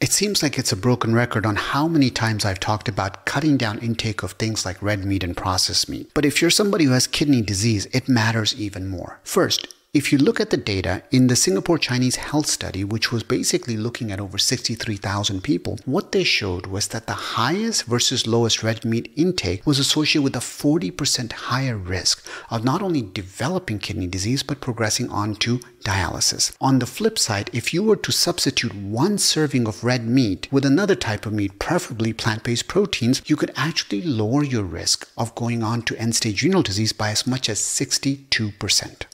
It seems like it's a broken record on how many times I've talked about cutting down intake of things like red meat and processed meat. But if you're somebody who has kidney disease, it matters even more. First, if you look at the data in the Singapore Chinese Health Study, which was basically looking at over 63,000 people, what they showed was that the highest versus lowest red meat intake was associated with a 40% higher risk of not only developing kidney disease, but progressing on to dialysis. On the flip side, if you were to substitute one serving of red meat with another type of meat, preferably plant based proteins, you could actually lower your risk of going on to end stage renal disease by as much as 62%.